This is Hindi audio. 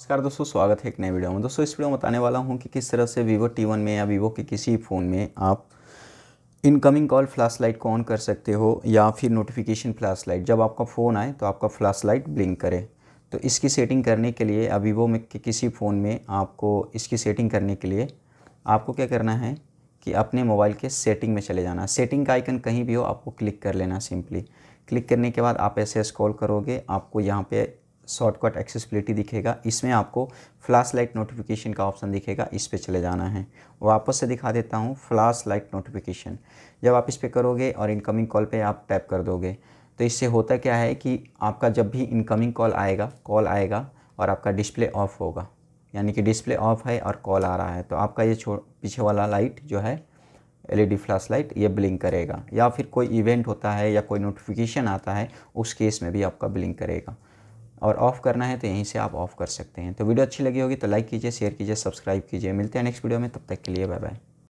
नमस्कार दोस्तों स्वागत है एक नए वीडियो में दोस्तों इस वीडियो में बताने वाला हूँ कि किस तरह से वीवो टी वन में या वीवो के किसी फ़ोन में आप इनकमिंग कॉल फ्लैश लाइट को ऑन कर सकते हो या फिर नोटिफिकेशन फ्लैश लाइट जब आपका फ़ोन आए तो आपका फ्लैश लाइट ब्लिंक करे तो इसकी सेटिंग करने के लिए या वीवो में कि किसी फ़ोन में आपको इसकी सेटिंग करने के लिए आपको क्या करना है कि अपने मोबाइल के सेटिंग में चले जाना सेटिंग का आइकन कहीं भी हो आपको क्लिक कर लेना सिंपली क्लिक करने के बाद आप ऐसे स्क्रॉल करोगे आपको यहाँ पे शॉर्टकट एक्सेसिबिलिटी दिखेगा इसमें आपको फ्लैश लाइट नोटिफिकेशन का ऑप्शन दिखेगा इस पर चले जाना है वापस से दिखा देता हूँ फ्लैश लाइट नोटिफिकेशन जब आप इस पर करोगे और इनकमिंग कॉल पे आप टैप कर दोगे तो इससे होता क्या है कि आपका जब भी इनकमिंग कॉल आएगा कॉल आएगा और आपका डिस्प्ले ऑफ होगा यानी कि डिस्प्ले ऑफ है और कॉल आ रहा है तो आपका ये छो पीछे वाला लाइट जो है डी फ्लैश लाइट ये ब्लिंक करेगा या फिर कोई इवेंट होता है या कोई नोटिफिकेशन आता है उस केस में भी आपका ब्लिंक करेगा और ऑफ़ करना है तो यहीं से आप ऑफ़ कर सकते हैं तो वीडियो अच्छी लगी होगी तो लाइक कीजिए शेयर कीजिए सब्सक्राइब कीजिए मिलते हैं नेक्स्ट वीडियो में तब तक के लिए बाय बाय